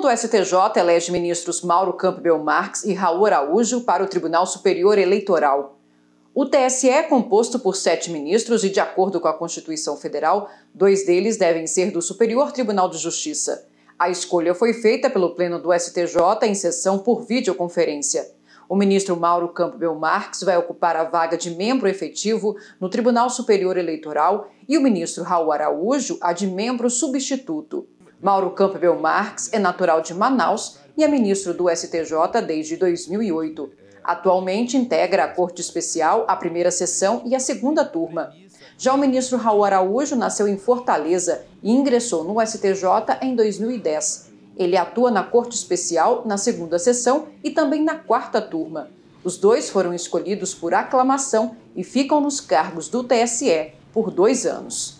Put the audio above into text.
Pleno do STJ elege é ministros Mauro Campbell Marx e Raul Araújo para o Tribunal Superior Eleitoral. O TSE é composto por sete ministros e, de acordo com a Constituição Federal, dois deles devem ser do Superior Tribunal de Justiça. A escolha foi feita pelo Pleno do STJ em sessão por videoconferência. O ministro Mauro Campbell Marx vai ocupar a vaga de membro efetivo no Tribunal Superior Eleitoral e o ministro Raul Araújo a de membro substituto. Mauro Campbell Marx é natural de Manaus e é ministro do STJ desde 2008. Atualmente integra a Corte Especial, a primeira sessão e a segunda turma. Já o ministro Raul Araújo nasceu em Fortaleza e ingressou no STJ em 2010. Ele atua na Corte Especial, na segunda sessão e também na quarta turma. Os dois foram escolhidos por aclamação e ficam nos cargos do TSE por dois anos.